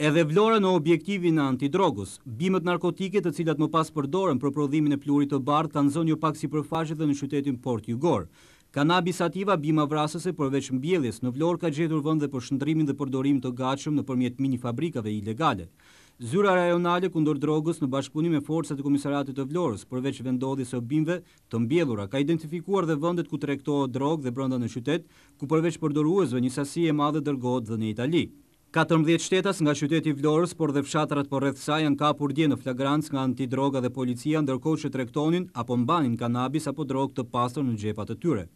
Edhe vlora në objektivin e antidrogës, bimet narkotike të cilat më pas përdorën për prodhimin e plurit të bardh kanë zonë jo pak si përfaqe dhe në qytetin Port Jugor. Kanabis sativa bima vrasëse përveç mbjeljes në vlorë ka gjetur vënd dhe për shëndrimin dhe përdorim të gachëm në përmjet mini fabrikave ilegale. Zyra rajonale kundor drogës në bashkëpunim e forësat e komisaratit të vlorës përveç vendodhis e bimve të mbjellura ka identifikuar dhe vëndet ku trektohet drogë dhe brënda në qytet ku përveç përdoruesve një sasi e madhe dërgohet dhe në Italië. 14 shtetas nga qyteti Vlorës, por dhe fshatrat për po rrethsa janë kapur dje në flagrancë nga antidroga dhe policia, ndërkohë që trektonin apo mbanin kanabis apo drogë të pastor në gjepat të tyre.